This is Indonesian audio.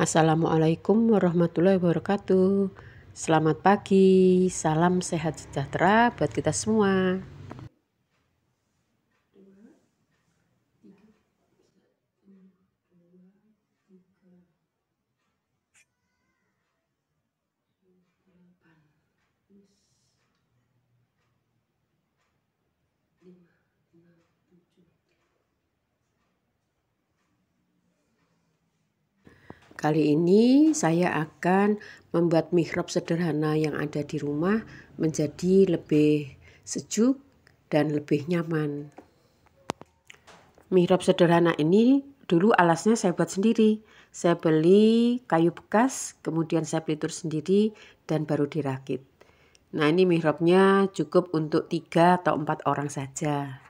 Assalamualaikum warahmatullahi wabarakatuh. Selamat pagi, salam sehat sejahtera buat kita semua. Kali ini saya akan membuat mihrab sederhana yang ada di rumah menjadi lebih sejuk dan lebih nyaman. Mihrab sederhana ini dulu alasnya saya buat sendiri. Saya beli kayu bekas, kemudian saya pelitur sendiri dan baru dirakit. Nah ini mihrabnya cukup untuk tiga atau empat orang saja.